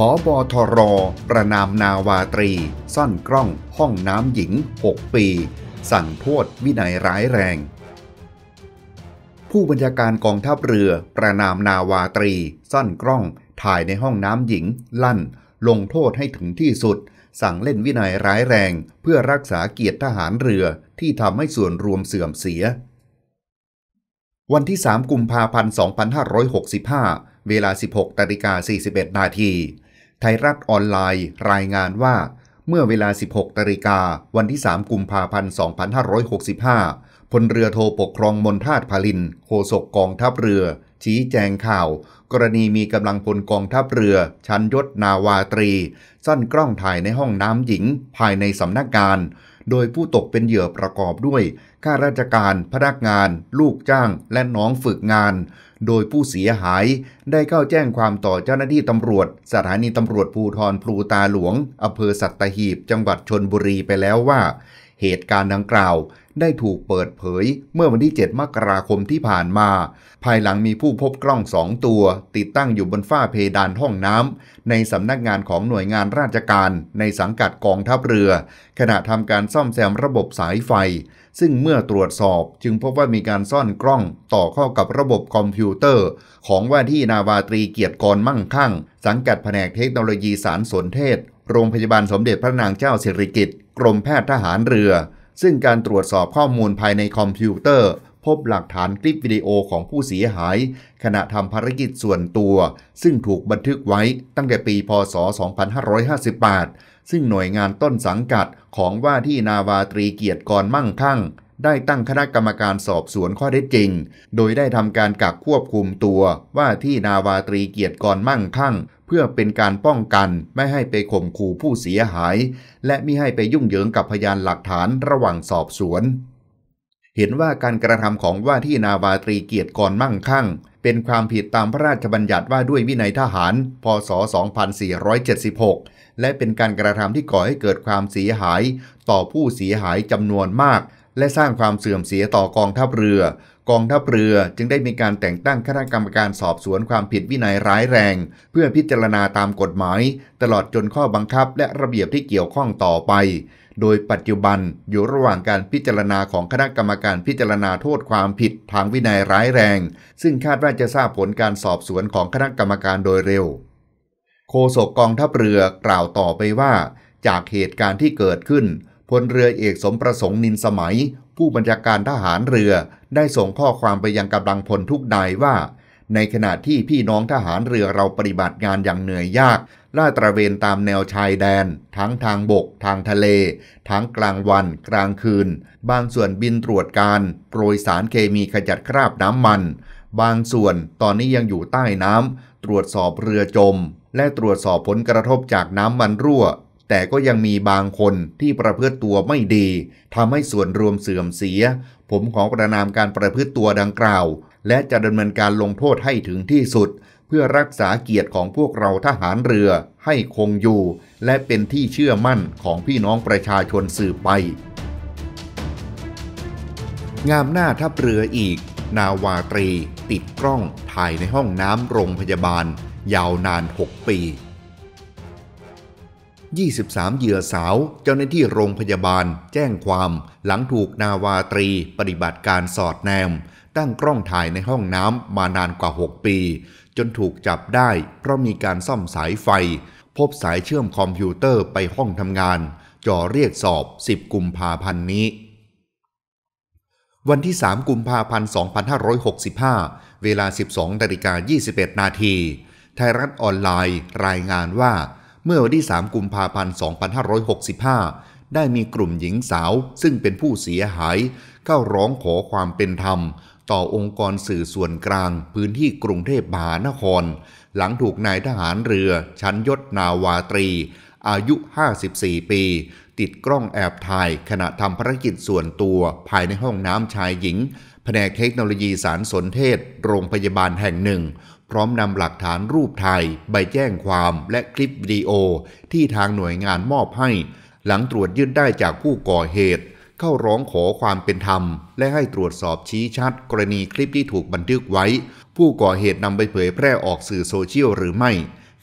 ผอบอทรประนามนาวาตรีซ่อนกล้อง ห้องน้ำหญิง6ปี สั่งโทษวินัยร้ายแรง ผู้บัญชาการกองทัพเรือ ประนามนาวาตรีซ่อนกล้องถ่ายในห้องน้ำหญิง ลั่น ลงโทษให้ถึงที่สุด สั่งเล่นวินัยร้ายแรง เพื่อรักษาเกียรติทหารเรือที่ทำให้ส่วนรวมเสื่อมเสีย วันที่ 3 กุมภาพันธ์2565 เวลา 16นาิกา41นาทีไทยรัฐออนไลน์รายงานว่า เมื่อเวลา 16 ตริกาวันที่ 3 กุมภาพันธ์ 2565 พลเรือโทปกครองมนทาตพาลินโฆษกกองทัพเรือ ชี้แจงข่าว กรณีมีกำลังพลกองทัพเรือ ชั้นยศนาวาตรี สั้นกล้องถ่ายในห้องน้ำหญิง ภายในสำนักงานโดยผู้ตกเป็นเหยื่อประกอบด้วย ข้าราชการ พนักงาน ลูกจ้าง และน้องฝึกงานโดยผู้เสียหายได้เข้าแจ้งความต่อเจ้าหน้าที่ตำรวจ สถานีตำรวจภูทรพลูตาหลวงอำเภอสัตหีบจังหวัดชนบุรีไปแล้วว่า เหตุการณ์ดังกล่าว ได้ถูกเปิดเผยเมื่อวันที่ 7 มกราคมที่ผ่านมา ภายหลังมีผู้พบกล้องสองตัว ติดตั้งอยู่บนฝ้าเพดานห้องน้ำในสำนักงานของหน่วยงานราชการ ในสังกัดกองทัพเรือ ขณะทำการซ่อมแซมระบบสายไฟซึ่งเมื่อตรวจสอบจึงพบว่ามีการซ่อนกล้อง ต่อเข้ากับระบบคอมพิวเตอร์ ของว่าที่นาวาตรีเกียรติกรมั่งคั่ง สังกัดแผนกเทคโนโลยีสารสนเทศ โรงพยาบาลสมเด็จพระนางเจ้าสิริกิติ์กรมแพทย์ทหารเรือ ซึ่งการตรวจสอบข้อมูลภายในคอมพิวเตอร์ พบหลักฐานคลิปวิดีโอของผู้เสียหาย ขณะทำภารกิจส่วนตัว ซึ่งถูกบันทึกไว้ตั้งแต่ปีพศ 2558ซึ่งหน่วยงานต้นสังกัดของว่าที่นาวาตรีเกียรติกรมั่งคั่ง ได้ตั้งคณะกรรมการสอบสวนข้อเท็จจริง โดยได้ทำการกักควบคุมตัว ว่าที่นาวาตรีเกียรติกรมั่งคั่ง เพื่อเป็นการป้องกันไม่ให้ไปข่มขู่ผู้เสียหาย และไม่ให้ไปยุ่งเหยิงกับพยานหลักฐานระหว่างสอบสวนเห็นว่าการกระทำของว่าที่นาวาตรีเกียรติกรมั่งคั่ง เป็นความผิดตามพระราชบัญญัติว่าด้วยวินัยทหาร พศ 2476 และเป็นการกระทำที่ก่อให้เกิดความเสียหาย ต่อผู้เสียหายจำนวนมาก และสร้างความเสื่อมเสียต่อกองทัพเรือกองทัพเรือจึงได้มีการแต่งตั้งคณะกรรมการสอบสวนความผิดวินัยร้ายแรง เพื่อพิจารณาตามกฎหมาย ตลอดจนข้อบังคับและระเบียบที่เกี่ยวข้องต่อไปโดยปัจจุบันอยู่ระหว่างการพิจารณาของคณะกรรมการพิจารณาโทษความผิดทางวินัยร้ายแรง ซึ่งคาดว่าจะทราบผลการสอบสวนของคณะกรรมการโดยเร็วโฆษกกองทัพเรือกล่าวต่อไปว่า จากเหตุการณ์ที่เกิดขึ้นพลเรือเอกสมประสงค์นินสมัยผู้บัญชาการทหารเรือได้ส่งข้อความไปยังกำลังพลทุกนายว่า ในขณะที่พี่น้องทหารเรือเราปฏิบัติงานอย่างเหนื่อยยากลาดตระเวนตามแนวชายแดนทั้งทางบกทางทะเลทั้งกลางวันกลางคืน บางส่วนบินตรวจการโปรยสารเคมีขจัดคราบน้ำมัน บางส่วนตอนนี้ยังอยู่ใต้น้ำตรวจสอบเรือจมและตรวจสอบผลกระทบจากน้ำมันรั่ว แต่ก็ยังมีบางคนที่ประพฤติตัวไม่ดีทำให้ส่วนรวมเสื่อมเสีย ผมขอประนามการประพฤติตัวดังกล่าว และจะดำเนินการลงโทษให้ถึงที่สุดเพื่อรักษาเกียรติของพวกเราทหารเรือให้คงอยู่ และเป็นที่เชื่อมั่นของพี่น้องประชาชนสืบไป งามหน้าทัพเรืออีก นาวาตรีติดกล้องถ่ายในห้องน้ำโรงพยาบาล ยาวนาน 6 ปี 23เหยื่อสาวเจ้าหน้าที่โรงพยาบาลแจ้งความหลังถูกนาวาตรีปฏิบัติการสอดแนม ตั้งกล้องถ่ายในห้องน้ำมานานกว่า 6 ปีจนถูกจับได้เพราะมีการซ่อมสายไฟ พบสายเชื่อมคอมพิวเตอร์ไปห้องทำงานจ่อเรียกสอบ 10 กุมภาพันธ์นี้ วันที่ 3 กุมภาพันธ์ 2565 เวลา 12นาฬิกา21 นาที ไทยรัฐออนไลน์รายงานว่าเมื่อวันที่ 3 กุมภาพันธ์ 2565 ได้มีกลุ่มหญิงสาว ซึ่งเป็นผู้เสียหาย เข้าร้องขอความเป็นธรรมต่อองค์กรสื่อส่วนกลาง พื้นที่กรุงเทพมหานคร หลังถูกนายทหารเรือ ชั้นยศนาวาตรี อายุ 54 ปี ติดกล้องแอบถ่ายขณะทำภารกิจส่วนตัว ภายในห้องน้ำชายหญิง แผนกเทคโนโลยีสารสนเทศ โรงพยาบาลแห่งหนึ่ง พร้อมนำหลักฐานรูปถ่ายใบแจ้งความและคลิปวิดีโอที่ทางหน่วยงานมอบให้ หลังตรวจยึดได้จากผู้ก่อเหตุเข้าร้องขอความเป็นธรรม และให้ตรวจสอบชี้ชัดกรณีคลิปที่ถูกบันทึกไว้ ผู้ก่อเหตุนำไปเผยแพร่ออกสื่อโซเชียลหรือไม่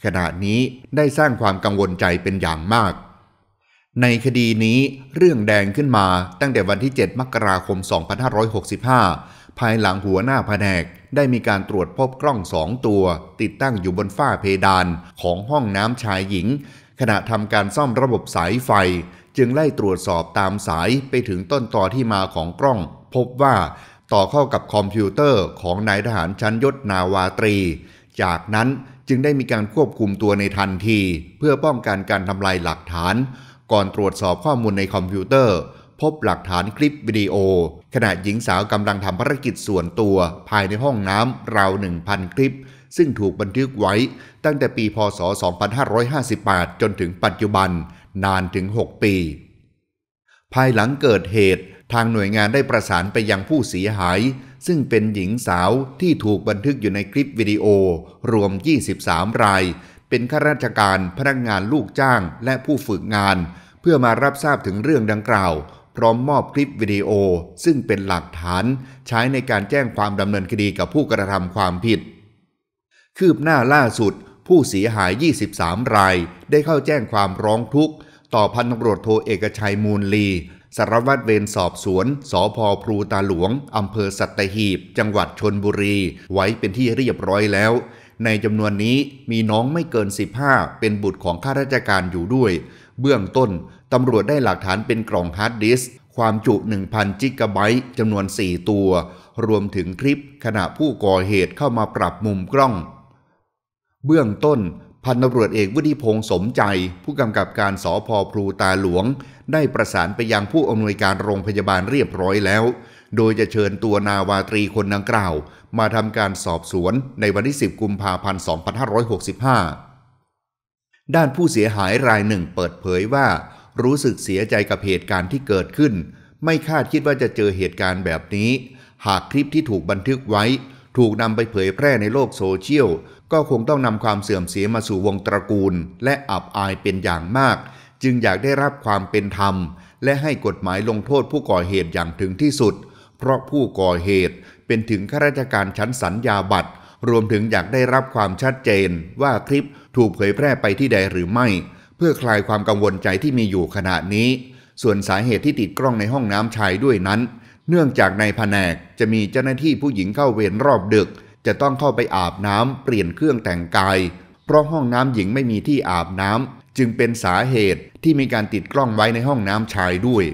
ขณะนี้ได้สร้างความกังวลใจเป็นอย่างมาก ในคดีนี้เรื่องแดงขึ้นมาตั้งแต่วันที่ 7 มกราคม 2565 ภายหลังหัวหน้าแผนกได้มีการตรวจพบกล้องสองตัว ติดตั้งอยู่บนฝ้าเพดานของห้องน้ำชายหญิง ขณะทำการซ่อมระบบสายไฟจึงไล่ตรวจสอบตามสายไปถึงต้นต่อที่มาของกล้อง พบว่าต่อเข้ากับคอมพิวเตอร์ของนายทหารชั้นยศนาวาตรี จากนั้นจึงได้มีการควบคุมตัวในทันที เพื่อป้องกันการทำลายหลักฐาน ก่อนตรวจสอบข้อมูลในคอมพิวเตอร์ พบหลักฐานคลิปวิดีโอ ขณะหญิงสาวกำลังทำภารกิจส่วนตัว ภายในห้องน้ำราว1,000คลิปซึ่งถูกบันทึกไว้ตั้งแต่ปีพศ2558จนถึงปัจจุบันนานถึง 6 ปี ภายหลังเกิดเหตุทางหน่วยงานได้ประสานไปยังผู้เสียหาย ซึ่งเป็นหญิงสาวที่ถูกบันทึกอยู่ในคลิปวิดีโอ รวม 23 ราย เป็นข้าราชการพนักงานลูกจ้างและผู้ฝึกงาน เพื่อมารับทราบถึงเรื่องดังกล่าว พร้อมมอบคลิปวิดีโอ ซึ่งเป็นหลักฐาน ใช้ในการแจ้งความดำเนินคดีกับผู้กระทำความผิด คืบหน้าล่าสุด ผู้เสียหาย 23 ราย ได้เข้าแจ้งความร้องทุกข์ต่อพันตำรวจโทเอกชัยมูลลีสารวัตรเวรสอบสวนสอพอพลูตาหลวงอำเภอสัตหีบจังหวัดชนบุรี ไว้เป็นที่เรียบร้อยแล้ว ในจำนวนนี้มีน้องไม่เกิน 15 เป็นบุตรของข้าราชการอยู่ด้วย เบื้องต้นตำรวจได้หลักฐานเป็นกล่องฮาร์ดดิสความจุ 1,000จิกะไบต์จำนวน 4 ตัว รวมถึงคลิป ขณะผู้ก่อเหตุเข้ามาปรับมุมกล้อง เบื้องต้นพันตำรวจเอกวุฒิพงศ์สมใจ ผู้กำกับการสอพอพลูตาหลวง ได้ประสานไปยังผู้อำนวยการโรงพยาบาลเรียบร้อยแล้ว โดยจะเชิญตัวนาวาตรีคนดังกล่าว มาทำการสอบสวนในวันที่ 10 กุมภาพันธ์2565 ด้านผู้เสียหายรายหนึ่งเปิดเผยว่า รู้สึกเสียใจกับเหตุการณ์ที่เกิดขึ้น ไม่คาดคิดว่าจะเจอเหตุการณ์แบบนี้ หากคลิปที่ถูกบันทึกไว้ถูกนำไปเผยแพร่ในโลกโซเชียลก็คงต้องนำความเสื่อมเสียมาสู่วงตระกูล และอับอายเป็นอย่างมากจึงอยากได้รับความเป็นธรรมและให้กฎหมายลงโทษผู้ก่อเหตุอย่างถึงที่สุด เพราะผู้ก่อเหตุเป็นถึงข้าราชการชั้นสัญญาบัตร รวมถึงอยากได้รับความชัดเจน ว่าคลิปถูกเผยแพร่ไปที่ใดหรือไม่ เพื่อคลายความกังวลใจที่มีอยู่ขณะนี้ ส่วนสาเหตุที่ติดกล้องในห้องน้ำชายด้วยนั้นเนื่องจากในแผนกจะมีเจ้าหน้าที่ผู้หญิงเข้าเวรรอบดึก จะต้องเข้าไปอาบน้ำเปลี่ยนเครื่องแต่งกาย เพราะห้องน้ำหญิงไม่มีที่อาบน้ำ จึงเป็นสาเหตุที่มีการติดกล้องไว้ในห้องน้ำชายด้วย